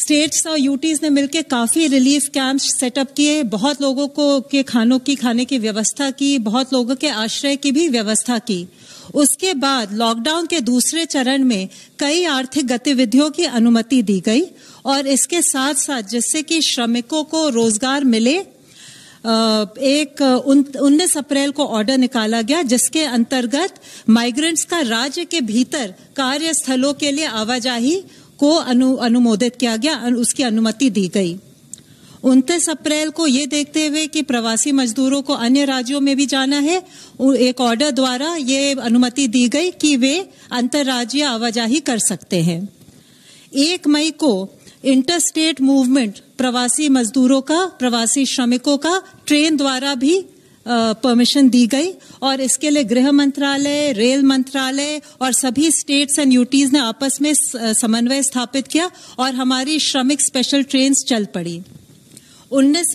states और UTs ने मिलकर काफ़ी रिलीफ कैंप्स सेटअप किए बहुत लोगों को के खानों की खाने की व्यवस्था की बहुत लोगों के आश्रय की भी व्यवस्था की उसके बाद लॉकडाउन के दूसरे चरण में कई आर्थिक गतिविधियों की अनुमति दी गई और इसके साथ साथ जिससे कि श्रमिकों को रोजगार मिले एक उन्नीस अप्रैल को ऑर्डर निकाला गया जिसके अंतर्गत माइग्रेंट्स का राज्य के भीतर कार्यस्थलों के लिए आवाजाही को अनु अनुमोदित किया गया उसकी अनुमति दी गई उनतीस अप्रैल को ये देखते हुए कि प्रवासी मजदूरों को अन्य राज्यों में भी जाना है एक ऑर्डर द्वारा ये अनुमति दी गई कि वे अंतर्राज्यीय आवाजाही कर सकते हैं एक मई को इंटर स्टेट मूवमेंट प्रवासी मजदूरों का प्रवासी श्रमिकों का ट्रेन द्वारा भी परमिशन दी गई और इसके लिए गृह मंत्रालय रेल मंत्रालय और सभी स्टेट्स एंड यूटीज ने आपस में समन्वय स्थापित किया और हमारी श्रमिक स्पेशल ट्रेन चल पड़ी उन्नीस